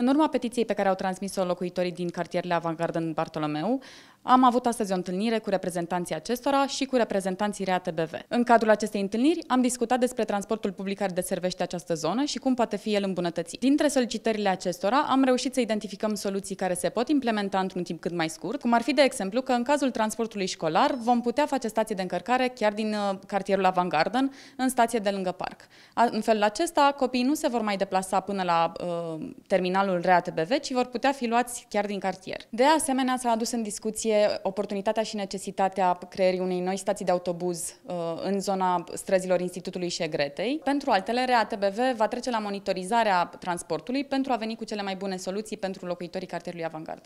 În urma petiției pe care au transmis-o locuitorii din cartierele Avangard în Bartolomeu, am avut astăzi o întâlnire cu reprezentanții acestora și cu reprezentanții REATBV. În cadrul acestei întâlniri am discutat despre transportul public care deservește această zonă și cum poate fi el îmbunătățit. Dintre solicitările acestora am reușit să identificăm soluții care se pot implementa într-un timp cât mai scurt, cum ar fi de exemplu că în cazul transportului școlar vom putea face stație de încărcare chiar din uh, cartierul Avant în stație de lângă parc. În felul acesta, copiii nu se vor mai deplasa până la uh, terminalul REATBV, ci vor putea fi luați chiar din cartier. De asemenea, s-a adus în discuție oportunitatea și necesitatea creierii unei noi stații de autobuz uh, în zona străzilor Institutului și Egretei. Pentru altele, RATBV va trece la monitorizarea transportului pentru a veni cu cele mai bune soluții pentru locuitorii cartierului Avangard.